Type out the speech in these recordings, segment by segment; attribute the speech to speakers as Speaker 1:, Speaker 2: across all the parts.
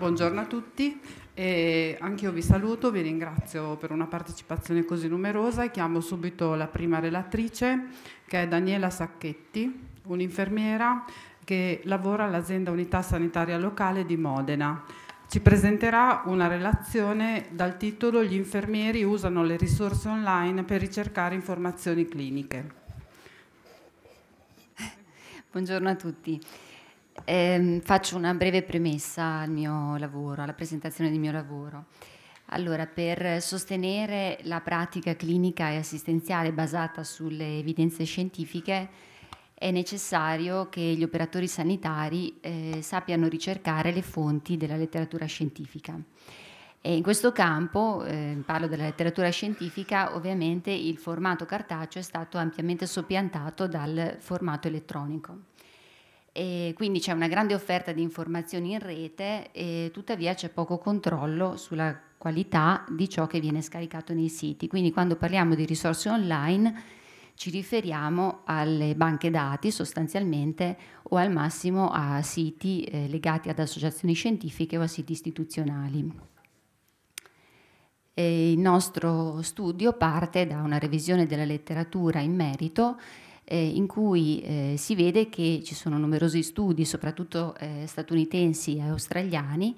Speaker 1: Buongiorno a tutti, anche io vi saluto, vi ringrazio per una partecipazione così numerosa e chiamo subito la prima relatrice che è Daniela Sacchetti, un'infermiera che lavora all'azienda Unità Sanitaria Locale di Modena. Ci presenterà una relazione dal titolo Gli infermieri usano le risorse online per ricercare informazioni cliniche.
Speaker 2: Buongiorno a tutti. Eh, faccio una breve premessa al mio lavoro, alla presentazione del mio lavoro. Allora, per sostenere la pratica clinica e assistenziale basata sulle evidenze scientifiche è necessario che gli operatori sanitari eh, sappiano ricercare le fonti della letteratura scientifica. E in questo campo, eh, parlo della letteratura scientifica, ovviamente il formato cartaceo è stato ampiamente soppiantato dal formato elettronico. E quindi c'è una grande offerta di informazioni in rete e tuttavia c'è poco controllo sulla qualità di ciò che viene scaricato nei siti. Quindi quando parliamo di risorse online ci riferiamo alle banche dati sostanzialmente o al massimo a siti eh, legati ad associazioni scientifiche o a siti istituzionali. E il nostro studio parte da una revisione della letteratura in merito eh, in cui eh, si vede che ci sono numerosi studi, soprattutto eh, statunitensi e australiani,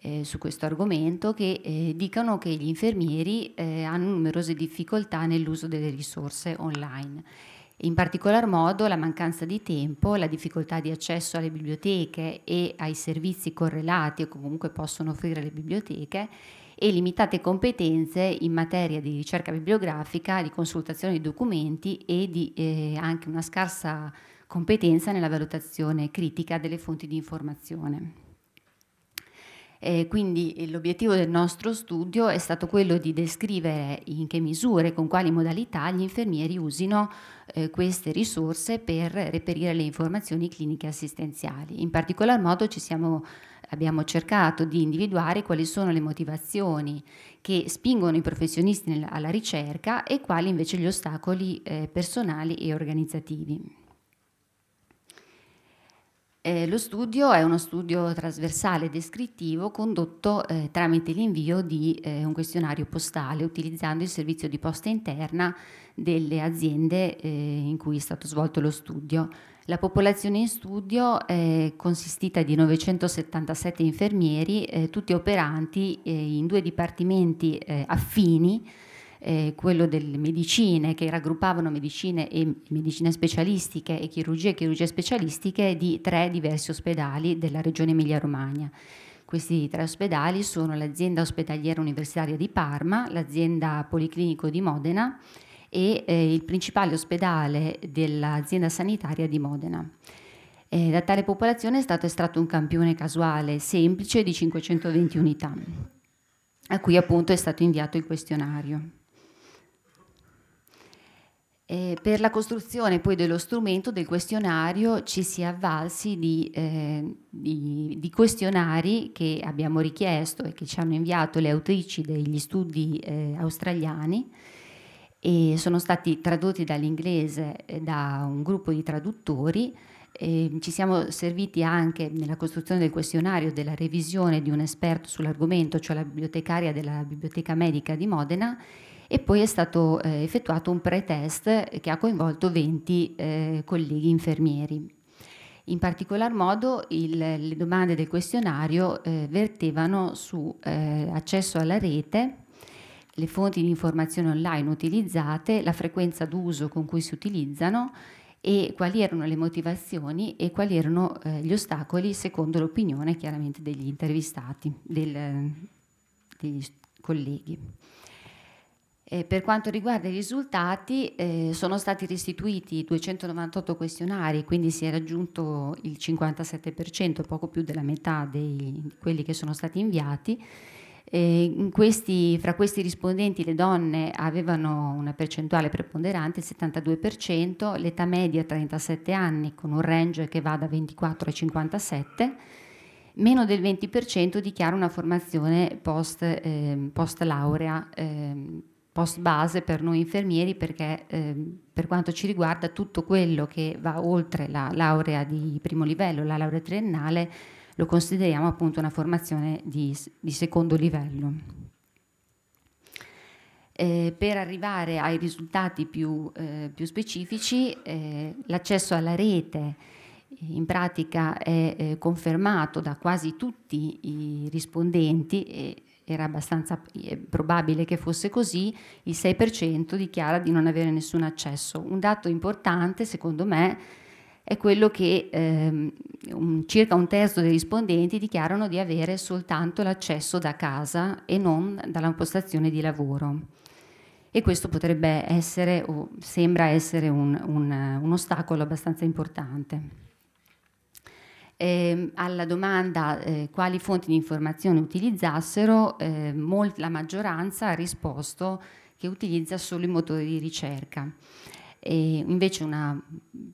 Speaker 2: eh, su questo argomento che eh, dicono che gli infermieri eh, hanno numerose difficoltà nell'uso delle risorse online. In particolar modo la mancanza di tempo, la difficoltà di accesso alle biblioteche e ai servizi correlati o comunque possono offrire le biblioteche e limitate competenze in materia di ricerca bibliografica, di consultazione di documenti e di, eh, anche una scarsa competenza nella valutazione critica delle fonti di informazione. Eh, quindi eh, l'obiettivo del nostro studio è stato quello di descrivere in che misure, con quali modalità gli infermieri usino eh, queste risorse per reperire le informazioni cliniche assistenziali. In particolar modo ci siamo abbiamo cercato di individuare quali sono le motivazioni che spingono i professionisti alla ricerca e quali invece gli ostacoli eh, personali e organizzativi. Eh, lo studio è uno studio trasversale descrittivo condotto eh, tramite l'invio di eh, un questionario postale utilizzando il servizio di posta interna delle aziende eh, in cui è stato svolto lo studio. La popolazione in studio è consistita di 977 infermieri, eh, tutti operanti eh, in due dipartimenti affini eh, quello delle medicine, che raggruppavano medicine, e, medicine specialistiche e chirurgie e chirurgie specialistiche di tre diversi ospedali della regione Emilia-Romagna. Questi tre ospedali sono l'azienda ospedaliera universitaria di Parma, l'azienda policlinico di Modena e eh, il principale ospedale dell'azienda sanitaria di Modena. Eh, da tale popolazione è stato estratto un campione casuale semplice di 520 unità, a cui appunto è stato inviato il questionario. Eh, per la costruzione poi dello strumento del questionario ci si è avvalsi di, eh, di, di, questionari che abbiamo richiesto e che ci hanno inviato le autrici degli studi eh, australiani e sono stati tradotti dall'inglese eh, da un gruppo di traduttori. ci siamo serviti anche nella costruzione del questionario della revisione di un esperto sull'argomento, cioè la bibliotecaria della Biblioteca Medica di Modena e poi è stato eh, effettuato un pretest che ha coinvolto 20 eh, colleghi infermieri. In particolar modo il, le domande del questionario eh, vertevano su eh, accesso alla rete, le fonti di informazione online utilizzate, la frequenza d'uso con cui si utilizzano e quali erano le motivazioni e quali erano eh, gli ostacoli secondo l'opinione chiaramente degli intervistati, del, degli colleghi. Eh, per quanto riguarda i risultati, eh, sono stati restituiti 298 questionari, quindi si è raggiunto il 57%, poco più della metà dei, di quelli che sono stati inviati. Eh, questi, fra questi rispondenti le donne avevano una percentuale preponderante, il 72%, l'età media 37 anni con un range che va da 24 a 57 meno del 20% dichiara una formazione post, eh, post laurea eh, post base per noi infermieri perché ehm, per quanto ci riguarda tutto quello che va oltre la laurea di primo livello, la laurea triennale, lo consideriamo appunto una formazione di, di secondo livello. Eh, per arrivare ai risultati più, eh, più specifici, eh, l'accesso alla rete in pratica è eh, confermato da quasi tutti i rispondenti e era abbastanza eh, probabile che fosse così, il 6% dichiara di non avere nessun accesso. Un dato importante, secondo me, è quello che ehm, un, circa un terzo dei rispondenti dichiarano di avere soltanto l'accesso da casa e non dalla postazione di lavoro. E questo potrebbe essere o sembra essere un, un, un ostacolo abbastanza importante. Eh, alla domanda eh, quali fonti di informazione utilizzassero, eh, molt- la maggioranza ha risposto che utilizza solo i motori di ricerca. E invece una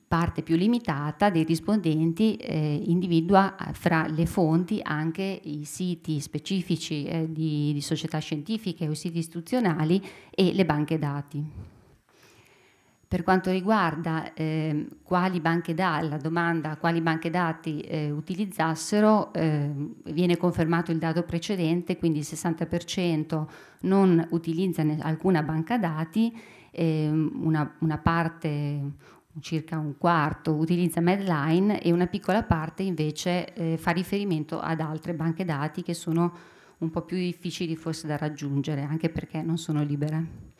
Speaker 2: parte più limitata dei rispondenti eh, individua eh, fra le fonti anche i siti specifici eh, di, di società scientifiche o siti istituzionali e le banche dati. Per quanto riguarda eh, quali da, la domanda a quali banche dati eh, utilizzassero, ehm, viene confermato il dato precedente, quindi il 60% non utilizza alcuna banca dati, ehm, una, una parte, circa un quarto utilizza Medline e una piccola parte invece eh, fa riferimento ad altre banche dati che sono un po' più difficili forse da raggiungere anche perché non sono libere.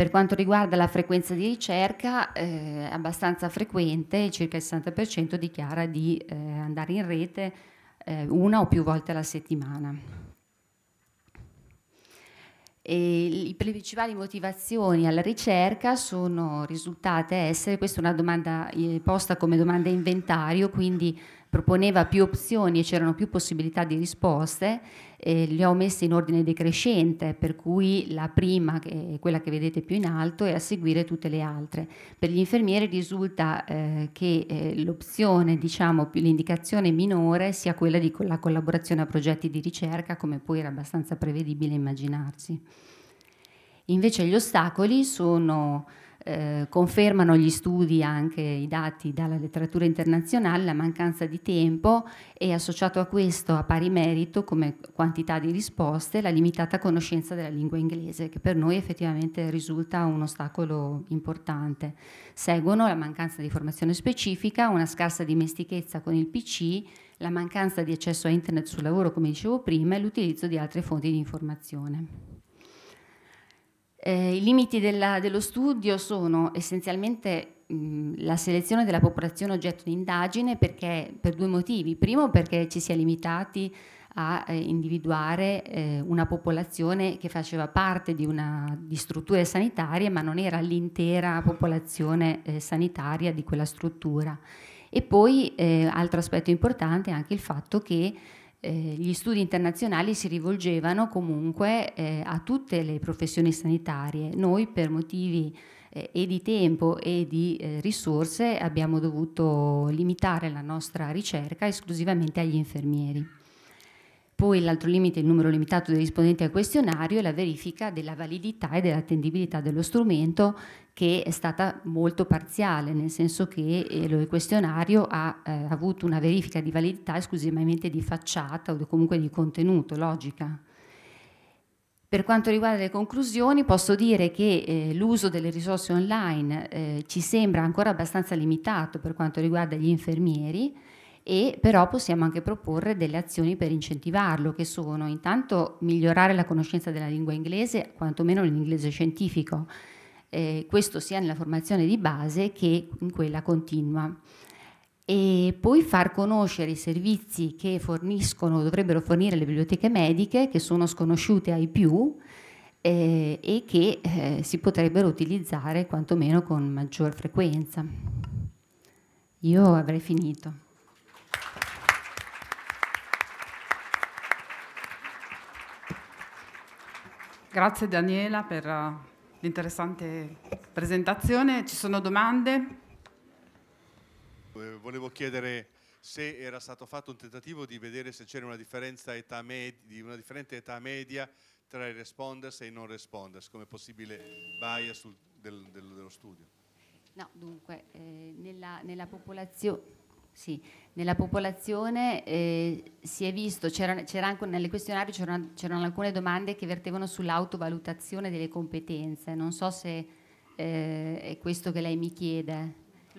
Speaker 2: Per quanto riguarda la frequenza di ricerca, eh, abbastanza frequente, circa il 60% dichiara di eh, andare in rete eh, una o più volte alla settimana. E le principali motivazioni alla ricerca sono risultate essere, questa è una domanda eh, posta come domanda inventario, quindi proponeva più opzioni e c'erano più possibilità di risposte, eh, le ho messe in ordine decrescente, per cui la prima, che è quella che vedete più in alto, è a seguire tutte le altre. Per gli infermieri risulta eh, che eh, l'opzione, diciamo, l'indicazione minore sia quella di la collaborazione a progetti di ricerca, come poi era abbastanza prevedibile immaginarsi. Invece gli ostacoli sono eh, confermano gli studi anche i dati dalla letteratura internazionale, la mancanza di tempo e associato a questo a pari merito come quantità di risposte la limitata conoscenza della lingua inglese che per noi effettivamente risulta un ostacolo importante. Seguono la mancanza di formazione specifica, una scarsa dimestichezza con il PC, la mancanza di accesso a internet sul lavoro come dicevo prima e l'utilizzo di altre fonti di informazione. Eh, I limiti della, dello studio sono essenzialmente la selezione della popolazione oggetto di indagine perché, per due motivi. Primo perché ci si è limitati a eh, individuare eh, una popolazione che faceva parte di, una, di, strutture sanitarie ma non era l'intera popolazione eh, sanitaria di quella struttura. E poi, eh, altro aspetto importante, è anche il fatto che eh, gli studi internazionali si rivolgevano comunque eh, a tutte le professioni sanitarie. Noi per motivi eh, e di tempo e di eh, risorse abbiamo dovuto limitare la nostra ricerca esclusivamente agli infermieri. Poi l'altro limite è il numero limitato dei rispondenti al questionario e la verifica della validità e dell'attendibilità dello strumento che è stata molto parziale, nel senso che eh, il questionario ha eh, avuto una verifica di validità esclusivamente di facciata o comunque di contenuto, logica. Per quanto riguarda le conclusioni, posso dire che eh, l'uso delle risorse online eh, ci sembra ancora abbastanza limitato per quanto riguarda gli infermieri, e però possiamo anche proporre delle azioni per incentivarlo, che sono intanto migliorare la conoscenza della lingua inglese, quantomeno l'inglese scientifico, eh, questo sia nella formazione di base che in quella continua. E poi far conoscere i servizi che forniscono, dovrebbero fornire le biblioteche mediche, che sono sconosciute ai più eh, e che eh, si potrebbero utilizzare quantomeno con maggior frequenza. Io avrei finito.
Speaker 1: Grazie Daniela per eh, l'interessante presentazione. Ci sono domande? Eh, volevo chiedere se era stato fatto un tentativo di vedere se c'era una, una differente età media tra i responders e i non responders, come possibile bias del, del, dello studio.
Speaker 2: No, dunque, eh, nella, nella popolazione sì, nella popolazione eh, si è visto, c'era, anche nelle questionari c'erano, alcune domande che vertevano sull'autovalutazione delle competenze, non so se eh, è questo che lei mi chiede,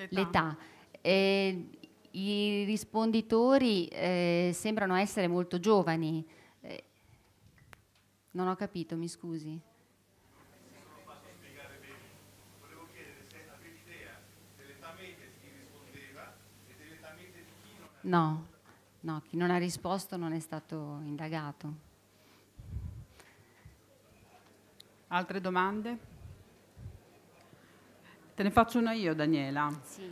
Speaker 2: l'età. Eh, I risponditori eh, sembrano essere molto giovani, eh, non ho capito, mi scusi. No, no, chi non ha risposto non è stato indagato.
Speaker 1: Altre domande? Te ne faccio una io, Daniela. Sì.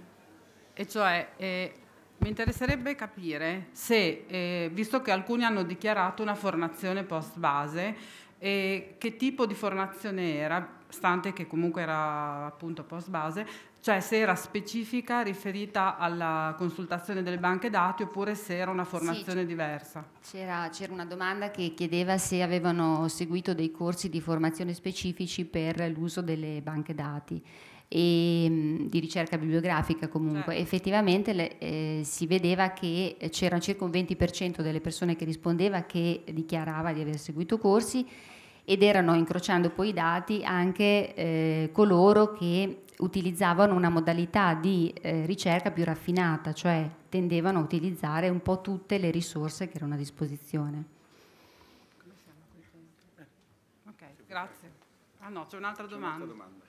Speaker 1: E cioè, eh, mi interesserebbe capire se, eh, visto che alcuni hanno dichiarato una formazione post base, eh, che tipo di formazione era, stante che comunque era appunto post base, cioè se era specifica riferita alla consultazione delle banche dati oppure se era una formazione sì, diversa.
Speaker 2: C'era, una domanda che chiedeva se avevano seguito dei corsi di formazione specifici per l'uso delle banche dati e mm, di ricerca bibliografica comunque. Certo. Effettivamente le, eh, si vedeva che c'era circa un 20% delle persone che rispondeva che dichiarava di aver seguito corsi ed erano incrociando poi i dati anche eh, coloro che utilizzavano una modalità di eh, ricerca più raffinata, cioè tendevano a utilizzare un po' tutte le risorse che erano a disposizione.
Speaker 1: Ok, grazie. Ah no, c'è un'altra domanda. domanda.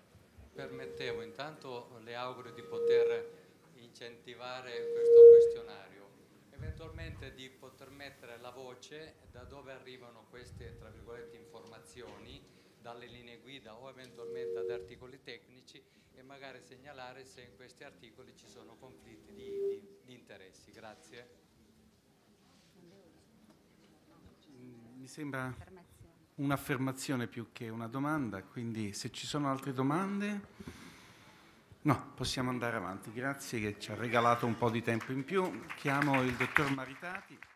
Speaker 2: Permettevo, intanto le auguro di poter incentivare questo questionario, eventualmente di poter mettere la voce da dove arrivano queste, tra virgolette, informazioni, dalle linee guida o eventualmente ad articoli
Speaker 1: tecnici e magari segnalare se in questi articoli ci sono conflitti di, di, di interessi.
Speaker 2: Grazie. Mm,
Speaker 1: mi sembra un'affermazione più che una domanda, quindi se ci sono altre domande... No, possiamo andare avanti. Grazie che ci ha regalato un po' di tempo in più. Chiamo il dottor Maritati.